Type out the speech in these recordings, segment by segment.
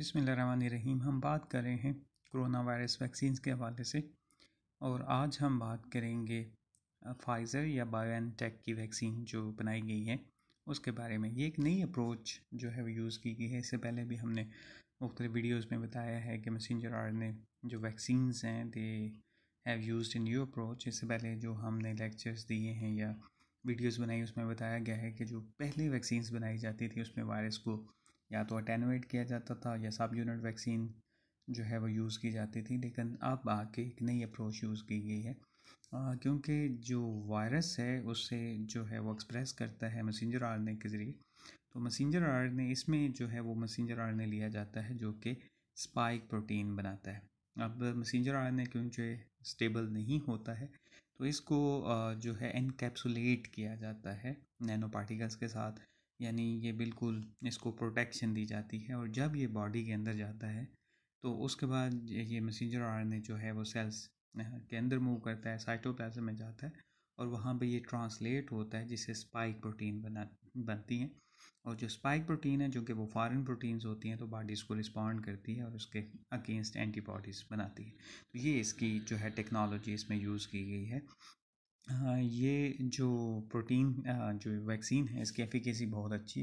रहीम हम बात कर रहे हैं कोरोना वायरस वैक्सीन के हवाले से और आज हम बात करेंगे फाइज़र या बायोनटेक की वैक्सीन जो बनाई गई है उसके बारे में ये एक नई अप्रोच जो है वो यूज़ की गई है इससे पहले भी हमने मुख्तु वीडियोज़ में बताया है कि मैसेंजर आर ने जो वैक्सीन हैं they have used in new approach इससे पहले जो हमने लेक्चर्स दिए हैं या वीडियोस बनाई उसमें बताया गया है कि जो पहले वैक्सीन्स बनाई जाती थी उसमें वायरस को या तो अटेनुएट किया जाता था या सब यूनिट वैक्सीन जो है वो यूज़ की जाती थी लेकिन अब आके एक नई अप्रोच यूज़ की गई है क्योंकि जो वायरस है उससे जो है वो एक्सप्रेस करता है मसेंजर आर के ज़रिए तो मसेंजर आर इसमें जो है वो मसेंजर आर लिया जाता है जो कि स्पाइक प्रोटीन बनाता है अब मसेंजर आर क्योंकि स्टेबल नहीं होता है तो इसको जो है इनकेप्सुलेट किया जाता है नैनो पार्टिकल्स के साथ यानी ये बिल्कुल इसको प्रोटेक्शन दी जाती है और जब ये बॉडी के अंदर जाता है तो उसके बाद ये मैसेंजर आर जो है वो सेल्स के अंदर मूव करता है साइटोप्लाज्म में जाता है और वहाँ पे ये ट्रांसलेट होता है जिससे स्पाइक प्रोटीन बना बनती हैं और जो स्पाइक प्रोटीन है जो कि वो फॉरेन प्रोटीन्स होती हैं तो बॉडी इसको रिस्पॉन्ड करती है और उसके अगेंस्ट एंटीबॉडीज़ बनाती है तो ये इसकी जो है टेक्नोलॉजी इसमें यूज़ की गई है हाँ, ये जो प्रोटीन जो वैक्सीन है इसकी एफिकेसी बहुत अच्छी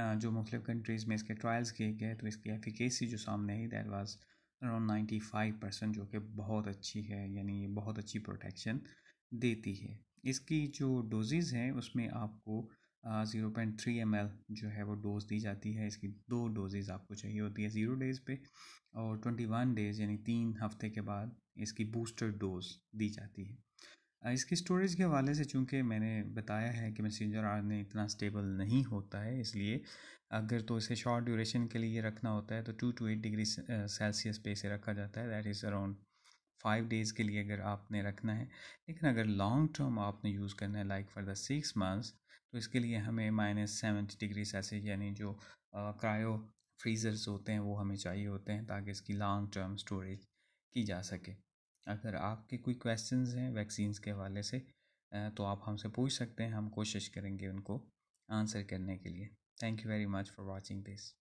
है जो मुख्तलिफ कंट्रीज़ में इसके ट्रायल्स किए गए तो इसकी एफिकेसी जो सामने आई that was around ninety five percent जो कि बहुत अच्छी है यानी ये बहुत अच्छी प्रोटेक्शन देती है इसकी जो डोजेज़ हैं उसमें आपको zero point three M L जो है वो डोज़ दी जाती है इसकी दो डोजेज़ आपको चाहिए होती है ज़ीरो डेज़ पे और ट्वेंटी वन डेज़ यानी तीन हफ्ते के बाद इसकी बूस्टर डोज दी जाती है इसके स्टोरेज के हवाले से चूंकि मैंने बताया है कि मैसेंजर आर इतना स्टेबल नहीं होता है इसलिए अगर तो इसे शॉर्ट ड्यूरेशन के लिए रखना होता है तो two to eight degree Celsius पे इसे रखा जाता है that is around five days के लिए अगर आपने रखना है लेकिन अगर लॉन्ग टर्म आपने यूज़ करना है like for the six months तो इसके लिए हमें माइनस सेवेंटी डिग्री सेल्सियस यानी जो क्रायो फ्रीज़र्स होते हैं वो हमें चाहिए होते हैं ताकि इसकी लॉन्ग टर्म स्टोरेज की जा सके अगर आपके कोई क्वेश्चंस हैं वैक्सीन्स के हवाले से तो आप हमसे पूछ सकते हैं हम कोशिश करेंगे उनको आंसर करने के लिए thank you very much for watching this